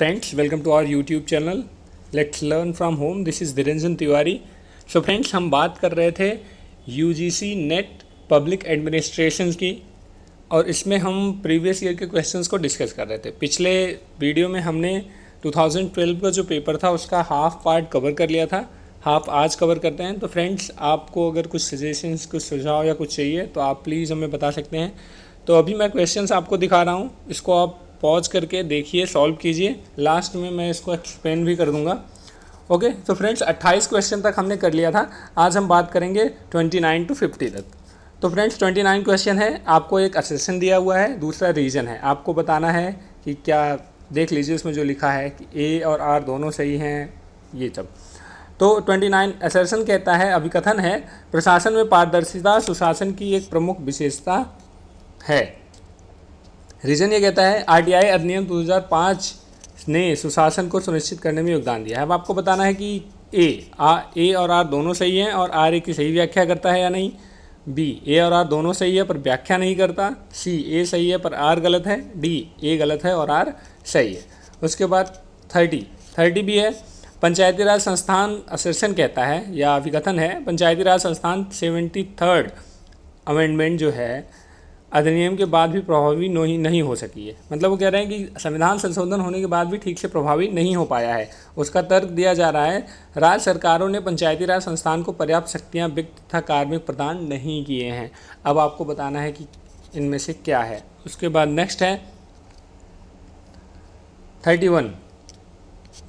friends welcome to our YouTube channel let's learn from home this is Diranjan Tiwari so friends हम बात कर रहे थे सी नेट पब्लिक एडमिनिस्ट्रेशन की और इसमें हम प्रीवियस ईयर के क्वेश्चंस को डिस्कस कर रहे थे पिछले वीडियो में हमने 2012 का जो पेपर था उसका हाफ पार्ट कवर कर लिया था हाफ आज कवर करते हैं तो फ्रेंड्स आपको अगर कुछ सजेशंस कुछ सुझाव या कुछ चाहिए तो आप प्लीज़ हमें बता सकते हैं तो अभी मैं क्वेश्चंस आपको दिखा रहा हूँ इसको आप पॉज करके देखिए सॉल्व कीजिए लास्ट में मैं इसको एक्सप्लेन भी कर दूंगा ओके तो फ्रेंड्स 28 क्वेश्चन तक हमने कर लिया था आज हम बात करेंगे 29 टू 50 तक तो फ्रेंड्स 29 क्वेश्चन है आपको एक असेसन दिया हुआ है दूसरा रीजन है आपको बताना है कि क्या देख लीजिए उसमें जो लिखा है कि ए और आर दोनों सही हैं ये सब तो 29 नाइन असर्सन कहता है अभिकथन है प्रशासन में पारदर्शिता सुशासन की एक प्रमुख विशेषता है रीजन ये कहता है आरटीआई अधिनियम 2005 ने सुशासन को सुनिश्चित करने में योगदान दिया है अब आपको बताना है कि ए आ ए और आर दोनों सही हैं और आर ए की सही व्याख्या करता है या नहीं बी ए और आर दोनों सही है पर व्याख्या नहीं करता सी ए सही है पर आर गलत है डी ए गलत है और आर सही है उसके बाद थर्टी थर्टी भी है पंचायती राज संस्थान असर्शन कहता है या अभिकथन है पंचायती राज संस्थान सेवेंटी थर्ड अमेंडमेंट जो है अधिनियम के बाद भी प्रभावी नहीं नहीं हो सकी है मतलब वो कह रहे हैं कि संविधान संशोधन होने के बाद भी ठीक से प्रभावी नहीं हो पाया है उसका तर्क दिया जा रहा है राज्य सरकारों ने पंचायती राज संस्थान को पर्याप्त शक्तियाँ वित्त तथा कार्मिक प्रदान नहीं किए हैं अब आपको बताना है कि इनमें से क्या है उसके बाद नेक्स्ट है थर्टी वन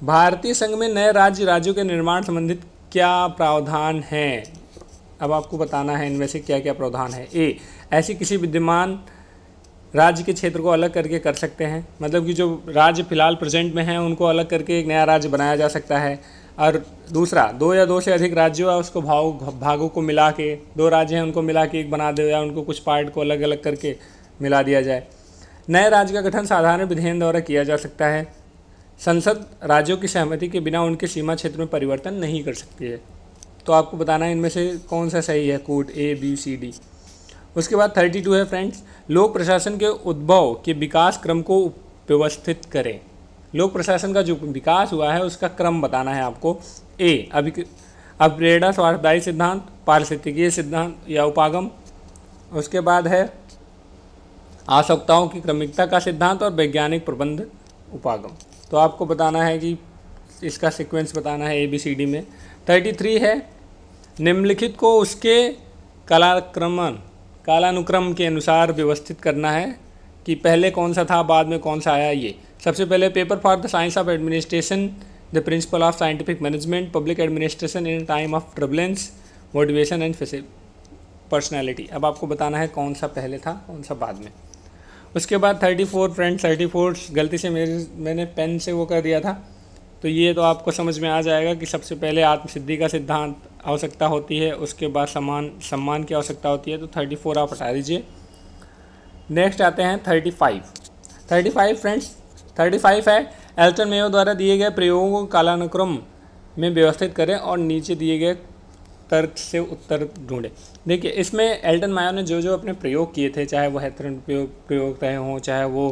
भारतीय संघ में नए राज्य राज्यों के निर्माण संबंधित क्या प्रावधान हैं अब आपको बताना है इनमें से क्या क्या प्रावधान है ए ऐसी किसी विद्यमान राज्य के क्षेत्र को अलग करके कर सकते हैं मतलब कि जो राज्य फिलहाल प्रेजेंट में हैं उनको अलग करके एक नया राज्य बनाया जा सकता है और दूसरा दो या दो से अधिक राज्यों या उसको भाव भागों को मिला के दो राज्य हैं उनको मिला के एक बना दे या उनको कुछ पार्ट को अलग अलग करके मिला दिया जाए नए राज्य का गठन साधारण विधेयन द्वारा किया जा सकता है संसद राज्यों की सहमति के बिना उनके सीमा क्षेत्र में परिवर्तन नहीं कर सकती है तो आपको बताना है इनमें से कौन सा सही है code A B C D उसके बाद थर्टी टू है फ्रेंड्स लोक प्रशासन के उद्भव के विकास क्रम को व्यवस्थित करें लोक प्रशासन का जो विकास हुआ है उसका क्रम बताना है आपको ए अभि अभिप्रेरणा स्वार्थदायी सिद्धांत पारिस्थितिकीय सिद्धांत या उपागम उसके बाद है आवश्यकताओं की क्रमिकता का सिद्धांत और वैज्ञानिक प्रबंध उपागम तो आपको बताना है कि इसका सीक्वेंस बताना है ए बी सी डी में थर्टी थ्री है निम्नलिखित को उसके कलाक्रमण कालानुक्रम के अनुसार व्यवस्थित करना है कि पहले कौन सा था बाद में कौन सा आया ये सबसे पहले paper for the science of administration the principle of scientific management public administration in time of turbulence motivation and personality अब आपको बताना है कौन सा पहले था कौन सा बाद में उसके बाद thirty four friend thirty four गलती से मेरे मैंने पेन से वो कर दिया था तो ये तो आपको समझ में आ जाएगा कि सबसे पहले आत्मसिद्धि का सिद्धांत आवश्यकता होती है उसके बाद सम्मान सम्मान की आवश्यकता होती है तो थर्टी फोर आप हटा दीजिए नेक्स्ट आते हैं thirty five thirty five friends thirty five है एल्टन मेयो द्वारा दिए गए प्रयोगों को कालानुक्रम में व्यवस्थित करें और नीचे दिए गए तर्क से उत्तर ढूंढें देखिए इसमें एल्टन मायो ने जो जो अपने प्रयोग किए थे चाहे वो हैथरन प्रयोग प्रयोग तय हों चाहे वो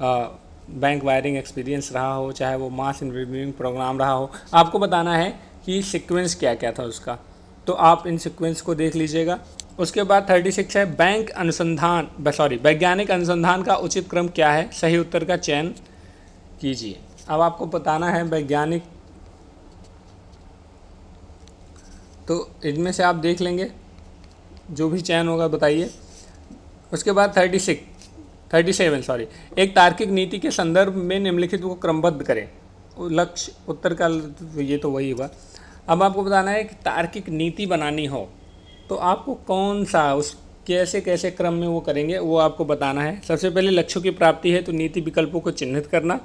आ, बैंक वायरिंग एक्सपीरियंस रहा हो चाहे वो मास इंटरव्यूइंग प्रोग्राम रहा हो आपको बताना है कि सिक्वेंस क्या क्या था उसका तो आप इन सिक्वेंस को देख लीजिएगा उसके बाद थर्टी सिक्स है बैंक अनुसंधान सॉरी वैज्ञानिक अनुसंधान का उचित क्रम क्या है सही उत्तर का चयन कीजिए अब आपको बताना है वैज्ञानिक तो इनमें से आप देख लेंगे जो भी चयन होगा बताइए उसके बाद thirty six thirty seven sorry एक तार्किक नीति के संदर्भ में निम्नलिखित को क्रमबद्ध करें लक्ष्य उत्तर का ये तो वही हुआ अब आपको बताना है कि तार्किक नीति बनानी हो तो आपको कौन सा उस कैसे कैसे क्रम में वो करेंगे वो आपको बताना है सबसे पहले लक्ष्यों की प्राप्ति है तो नीति विकल्पों को चिन्हित करना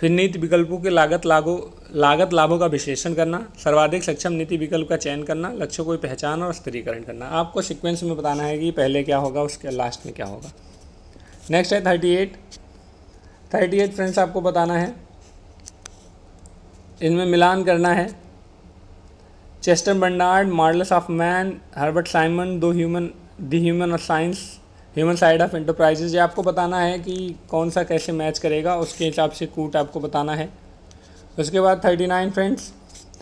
फिर नीति विकल्पों के लागत लागू लागत लाभों का विश्लेषण करना सर्वाधिक सक्षम नीति विकल्प का चयन करना लक्ष्यों को पहचान और स्थिरीकरण करना आपको सिक्वेंस में बताना है कि पहले क्या होगा उसके लास्ट में क्या होगा नेक्स्ट है thirty eight thirty eight friends आपको बताना है इनमें मिलान करना है Chester Barnard models of man Herbert Simon दो human the human of science human side of enterprises ये आपको बताना है कि कौन सा कैसे मैच करेगा उसके हिसाब से कूट आपको बताना है उसके बाद thirty nine friends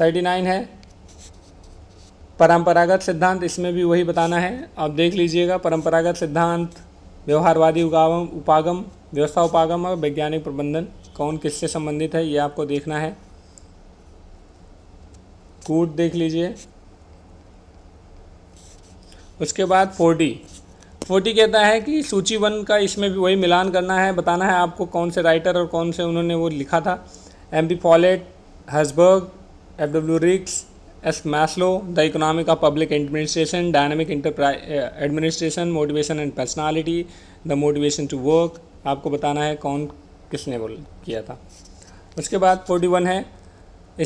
thirty nine है परंपरागत सिद्धांत इसमें भी वही बताना है आप देख लीजिएगा परंपरागत सिद्धांत व्यवहारवादी उगावम उपागम व्यवस्था उपागम और वैज्ञानिक प्रबंधन कौन किससे संबंधित है ये आपको देखना है कूट देख लीजिए उसके बाद फोर्टी फोर्टी कहता है कि सूची वन का इसमें भी वही मिलान करना है बताना है आपको कौन से राइटर और कौन से उन्होंने वो लिखा था M P Follett Herzberg F W Riggs S Maslow the economic of public administration dynamic enterprise administration motivation and personality, the motivation to work आपको बताना है कौन किसने बोल किया था उसके बाद फोर्टी वन है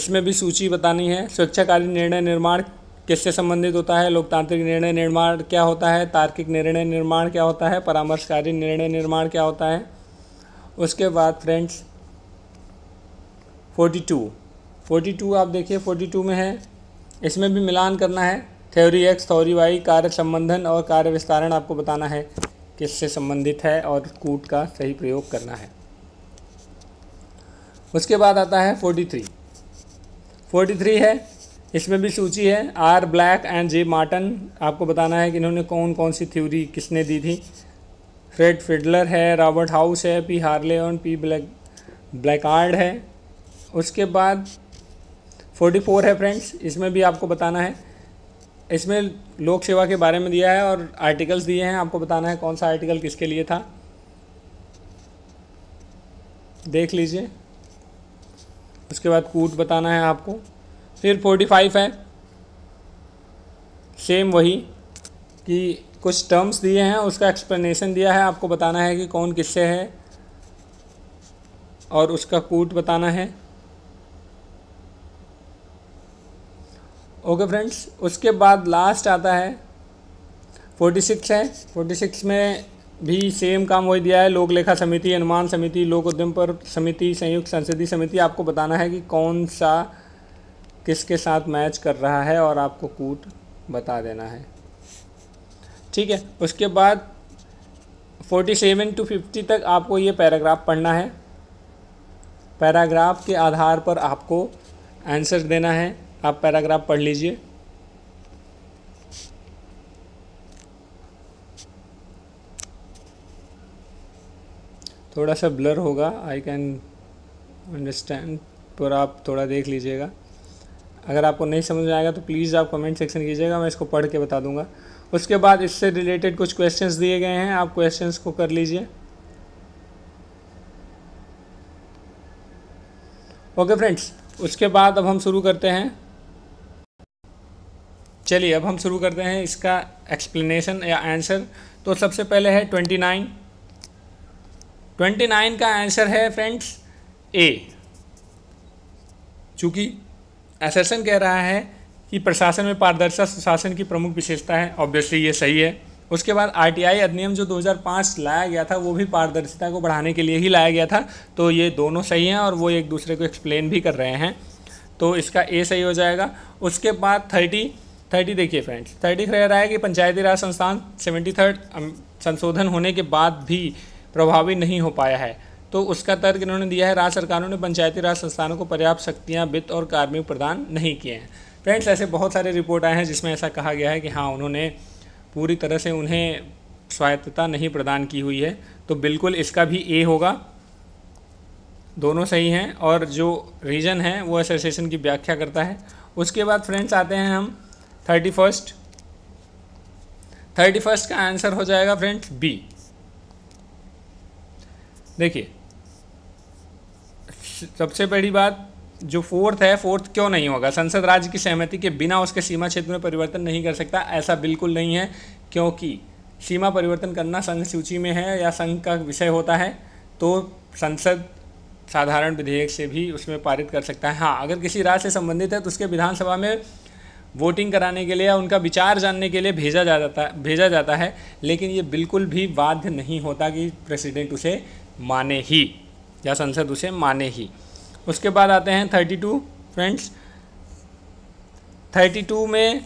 इसमें भी सूची बतानी है स्वेच्छाकारी निर्णय निर्माण किससे संबंधित होता है लोकतांत्रिक निर्णय निर्माण क्या होता है तार्किक निर्णय निर्माण क्या होता है परामर्शकारी निर्णय निर्माण क्या होता है उसके बाद friends forty two forty two आप देखिए फोर्टी टू में है इसमें भी मिलान करना है थ्योरी एक्स थ्योरी वाई कार्य संबंधन और कार्य विस्तारण आपको बताना है किससे संबंधित है और कूट का सही प्रयोग करना है उसके बाद आता है फोर्टी थ्री फोर्टी थ्री है इसमें भी सूची है R Blake and J Mouton आपको बताना है कि इन्होंने कौन कौन सी थ्योरी किसने दी थी फ्रेड फिडलर है रॉबर्ट हाउस है पी हार्ले और पी ब्लैक ब्लैकार्ड है उसके बाद फोर्टी फोर है फ्रेंड्स इसमें भी आपको बताना है इसमें लोक सेवा के बारे में दिया है और आर्टिकल्स दिए हैं आपको बताना है कौन सा आर्टिकल किसके लिए था देख लीजिए उसके बाद कूट बताना है आपको फिर फोर्टी फाइव है सेम वही कि कुछ टर्म्स दिए हैं उसका एक्सप्लेनेशन दिया है आपको बताना है कि कौन किससे है और उसका कूट बताना है ओके फ्रेंड्स उसके बाद लास्ट आता है फोर्टी सिक्स है फोर्टी सिक्स में भी सेम काम वही दिया है लोक लेखा समिति अनुमान समिति लोक उद्यम पर समिति संयुक्त संसदीय समिति आपको बताना है कि कौन सा किसके साथ मैच कर रहा है और आपको कूट बता देना है ठीक है उसके बाद फोर्टी सेवन टू फिफ्टी तक आपको ये पैराग्राफ पढ़ना है पैराग्राफ के आधार पर आपको आंसर देना है आप पैराग्राफ पढ़ लीजिए थोड़ा सा ब्लर होगा आई कैन अंडरस्टैंड पर आप थोड़ा देख लीजिएगा अगर आपको नहीं समझ में आएगा तो प्लीज़ आप कमेंट सेक्शन कीजिएगा मैं इसको पढ़ के बता दूंगा उसके बाद इससे रिलेटेड कुछ क्वेश्चंस दिए गए हैं आप क्वेश्चंस को कर लीजिए ओके फ्रेंड्स उसके बाद अब हम शुरू करते हैं चलिए अब हम शुरू करते हैं इसका एक्सप्लेनेशन या आंसर तो सबसे पहले है ट्वेंटी नाइन ट्वेंटी नाइन का आंसर है फ्रेंड्स ए चूँकि एसेसन कह रहा है कि प्रशासन में पारदर्शिता सुशासन की प्रमुख विशेषता है ऑब्वियसली ये सही है उसके बाद आरटीआई अधिनियम जो 2005 लाया गया था वो भी पारदर्शिता को बढ़ाने के लिए ही लाया गया था तो ये दोनों सही हैं और वो एक दूसरे को एक्सप्लेन भी कर रहे हैं तो इसका ए सही हो जाएगा उसके बाद थर्टी थर्टी देखिए फ्रेंड्स थर्टी रह रहा है कि पंचायती राज संस्थान सेवेंटी थर्ड संशोधन होने के बाद भी प्रभावी नहीं हो पाया है तो उसका तर्क इन्होंने दिया है राज्य सरकारों ने पंचायती राज संस्थानों को पर्याप्त शक्तियाँ वित्त और कार्मिक प्रदान नहीं किए हैं फ्रेंड्स ऐसे बहुत सारे रिपोर्ट आए हैं जिसमें ऐसा कहा गया है कि हाँ उन्होंने पूरी तरह से उन्हें स्वायत्तता नहीं प्रदान की हुई है तो बिल्कुल इसका भी ए होगा दोनों सही हैं और जो रीजन है वो एसोसिएशन की व्याख्या करता है उसके बाद फ्रेंड्स आते हैं हम थर्टी फर्स्ट थर्टी फर्स्ट का आंसर हो जाएगा फ्रेंड बी देखिए सबसे बड़ी बात जो फोर्थ है फोर्थ क्यों नहीं होगा संसद राज्य की सहमति के बिना उसके सीमा क्षेत्र में परिवर्तन नहीं कर सकता ऐसा बिल्कुल नहीं है क्योंकि सीमा परिवर्तन करना संघ सूची में है या संघ का विषय होता है तो संसद साधारण विधेयक से भी उसमें पारित कर सकता है हाँ अगर किसी राज्य से संबंधित है तो उसके विधानसभा में वोटिंग कराने के लिए या उनका विचार जानने के लिए भेजा जा जाता भेजा जाता है लेकिन ये बिल्कुल भी बाध्य नहीं होता कि प्रेसिडेंट उसे माने ही या संसद उसे माने ही उसके बाद आते हैं thirty two friends thirty two में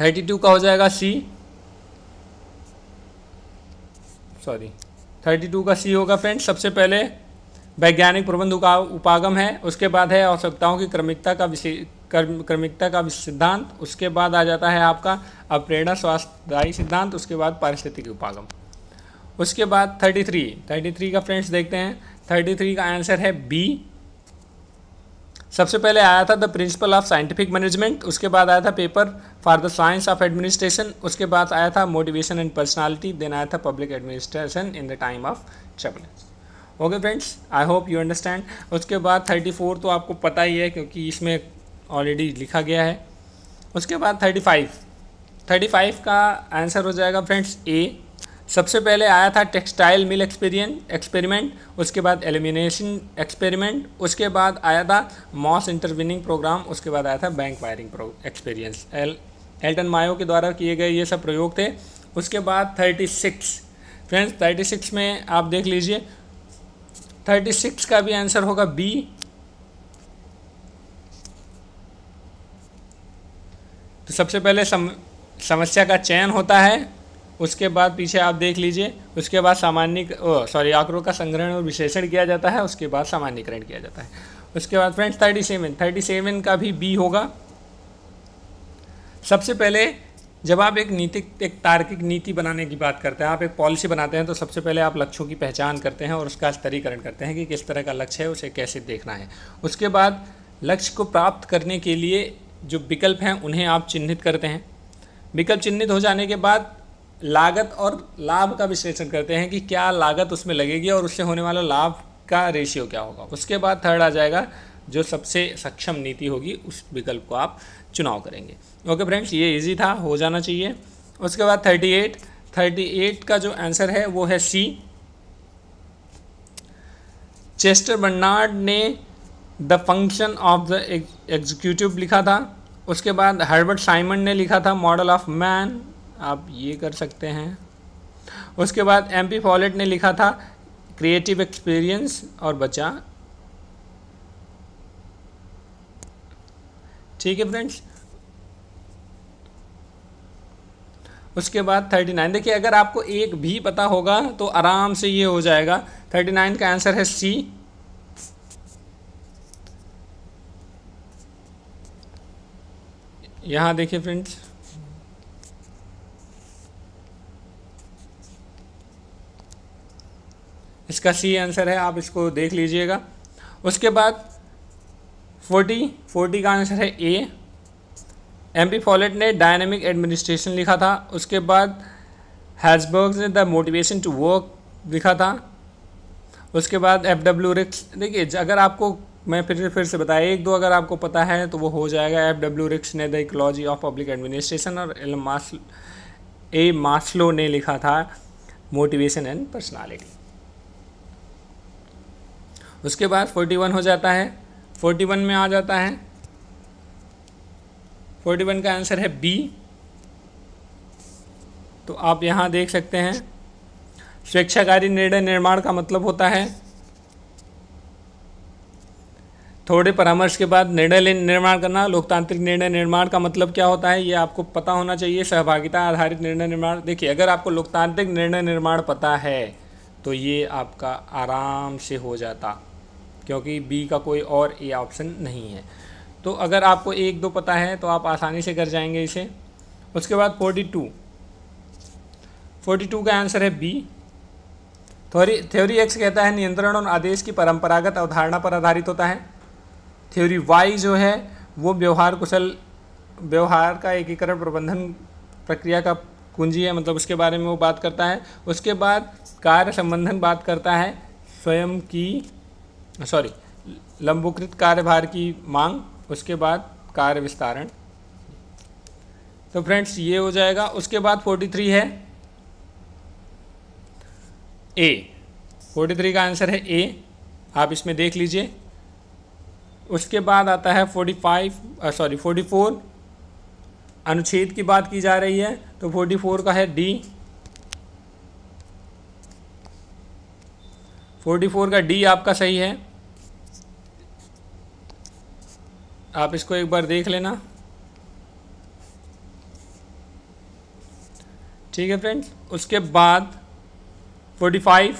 थर्टी टू का हो जाएगा सी सॉरी थर्टी टू का सी होगा फ्रेंड्स सबसे पहले वैज्ञानिक प्रबंध उपागम है उसके बाद है आवश्यकताओं की क्रमिकता का विशेष कर्म क्रमिकता का सिद्धांत उसके बाद आ जाता है आपका अप्रेरणा स्वास्थ्यदायी सिद्धांत उसके बाद पारिस्थितिक उपागम उसके बाद थर्टी थ्री थर्टी थ्री का फ्रेंड्स देखते हैं थर्टी थ्री का आंसर है बी सबसे पहले आया था the principle of scientific management उसके बाद आया था paper for the science of administration उसके बाद आया था मोटिवेशन एंड पर्सनालिटी देन आया था public administration in the time of चपल okay friends I hope you understand उसके बाद थर्टी फोर तो आपको पता ही है क्योंकि इसमें ऑलरेडी लिखा गया है उसके बाद थर्टी फाइव थर्टी फाइव का आंसर हो जाएगा फ्रेंड्स ए सबसे पहले आया था टेक्सटाइल मिल एक्सपेरियन एक्सपेरिमेंट उसके बाद एलिमिनेशन एक्सपेरिमेंट उसके बाद आया था मॉस इंटरविनिंग प्रोग्राम उसके बाद आया था bank wiring experience L Elton Mayo के द्वारा किए गए ये सब प्रयोग थे उसके बाद thirty six friends thirty six में आप देख लीजिए थर्टी सिक्स का भी आंसर होगा बी तो सबसे पहले सम समस्या का चयन होता है उसके बाद पीछे आप देख लीजिए उसके बाद सामान्य सॉरी आंकड़ों का संग्रहण और विश्लेषण किया जाता है उसके बाद सामान्यकरण किया जाता है उसके बाद friends thirty seven thirty seven का भी बी होगा सबसे पहले जब आप एक नीतिक एक तार्किक नीति बनाने की बात करते हैं आप एक पॉलिसी बनाते हैं तो सबसे पहले आप लक्ष्यों की पहचान करते हैं और उसका स्तरीकरण करते हैं कि किस तरह का लक्ष्य है उसे कैसे देखना है उसके बाद लक्ष्य को प्राप्त करने के लिए जो विकल्प हैं उन्हें आप चिन्हित करते हैं विकल्प चिन्हित हो जाने के बाद लागत और लाभ का विश्लेषण करते हैं कि क्या लागत उसमें लगेगी और उससे होने वाला लाभ का रेशियो क्या होगा उसके बाद थर्ड आ जाएगा जो सबसे सक्षम नीति होगी उस विकल्प को आप चुनाव करेंगे ओके फ्रेंड्स ये इजी था हो जाना चाहिए उसके बाद थर्टी एट थर्टी एट का जो आंसर है वो है सी चेस्टर बर्नार्ड ने the function of the executive लिखा था उसके बाद हर्बर्ट साइमन ने लिखा था मॉडल ऑफ मैन आप ये कर सकते हैं उसके बाद एम पी फॉलेट ने लिखा था क्रिएटिव एक्सपीरियंस और बचा ठीक है फ्रेंड्स उसके बाद थर्टी नाइन देखिए अगर आपको एक भी पता होगा तो आराम से ये हो जाएगा थर्टी नाइन का आंसर है सी यहाँ देखिए फ्रेंड्स इसका सी आंसर है आप इसको देख लीजिएगा उसके बाद फोर्टी फोर्टी का आंसर है ए एम पी फॉलेट ने डायनेमिक एडमिनिस्ट्रेशन लिखा था उसके बाद हैजबर्ग ने द मोटिवेशन टू वर्क लिखा था उसके बाद एफ डब्ल्यू रिक्स देखिए अगर आपको मैं फिर फिर से बताया एक दो अगर आपको पता है तो वो हो जाएगा एफ डब्ल्यू रिक्स ने the ecology of public administration और एल मास ए मास्लो ने लिखा था मोटिवेशन एंड पर्सनालिटी उसके बाद 41 हो जाता है 41 में आ जाता है 41 का आंसर है बी तो आप यहाँ देख सकते हैं स्वेच्छाकारी निर्णय निर्माण का मतलब होता है थोड़े परामर्श के बाद निर्णय निर्माण करना लोकतांत्रिक निर्णय निर्माण का मतलब क्या होता है ये आपको पता होना चाहिए सहभागिता आधारित निर्णय निर्माण देखिए अगर आपको लोकतांत्रिक निर्णय निर्माण पता है तो ये आपका आराम से हो जाता क्योंकि बी का कोई और ए ऑप्शन नहीं है तो अगर आपको एक दो पता है तो आप आसानी से कर जाएंगे इसे उसके बाद फोर्टी टू फोर्टी टू का आंसर है बी थोरी थ्योरी एक्स कहता है नियंत्रण और आदेश की परंपरागत अवधारणा पर आधारित होता है थ्योरी वाई जो है वो व्यवहार कुशल व्यवहार का एकीकरण प्रबंधन प्रक्रिया का कुंजी है मतलब उसके बारे में वो बात करता है उसके बाद कार्य संबंधन बात करता है स्वयं की सॉरी लंबुकृत कार्यभार की मांग उसके बाद कार्य विस्तारण तो फ्रेंड्स ये हो जाएगा उसके बाद 43 है ए 43 का आंसर है ए आप इसमें देख लीजिए उसके बाद आता है forty five sorry forty four अनुच्छेद की बात की जा रही है तो फोर्टी फोर का है डी फोर्टी फोर का डी आपका सही है आप इसको एक बार देख लेना ठीक है फ्रेंड्स उसके बाद फोर्टी फाइव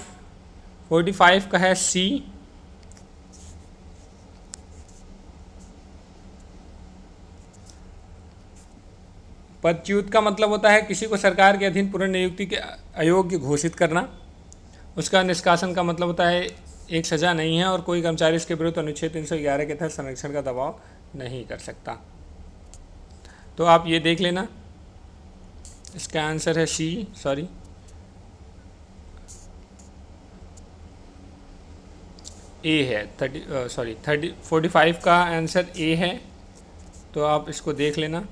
फोर्टी फाइव का है सी पदच्युत का मतलब होता है किसी को सरकार के अधीन पुनर्नियुक्ति के अयोग्य घोषित करना उसका निष्कासन का मतलब होता है एक सजा नहीं है और कोई कर्मचारी इसके विरुद्ध अनुच्छेद 311 के तहत संरक्षण का दबाव नहीं कर सकता तो आप ये देख लेना इसका आंसर है सी सॉरी ए है thirty sorry thirty forty five का आंसर ए है तो आप इसको देख लेना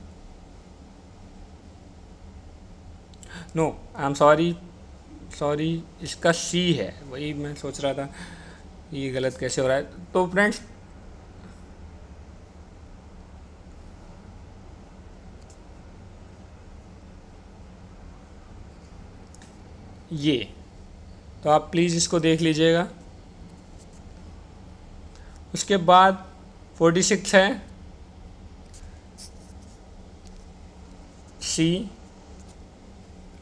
no I am sorry sorry इसका सी है वही मैं सोच रहा था ये गलत कैसे हो रहा है तो फ्रेंड्स ये तो आप प्लीज़ इसको देख लीजिएगा उसके बाद फोर्टी सिक्स है सी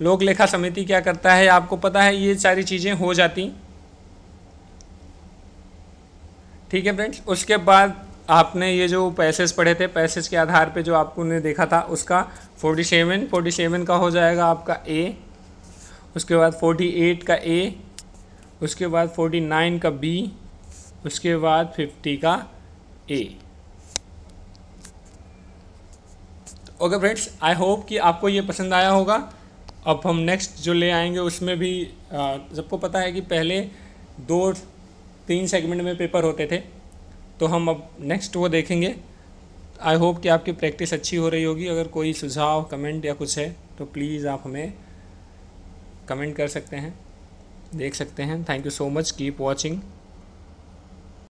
लोक लेखा समिति क्या करता है आपको पता है ये सारी चीज़ें हो जाती ठीक है फ्रेंड्स उसके बाद आपने ये जो पैसेज पढ़े थे पैसेज के आधार पे जो आपको ने देखा था उसका 47 47 का हो जाएगा आपका ए उसके बाद 48 का ए उसके बाद 49 का बी उसके बाद 50 का A okay friends I hope कि आपको ये पसंद आया होगा अब हम नेक्स्ट जो ले आएंगे उसमें भी सबको पता है कि पहले दो तीन सेगमेंट में पेपर होते थे तो हम अब नेक्स्ट वो देखेंगे आई होप कि आपकी प्रैक्टिस अच्छी हो रही होगी अगर कोई सुझाव कमेंट या कुछ है तो प्लीज़ आप हमें कमेंट कर सकते हैं देख सकते हैं thank you so much keep watching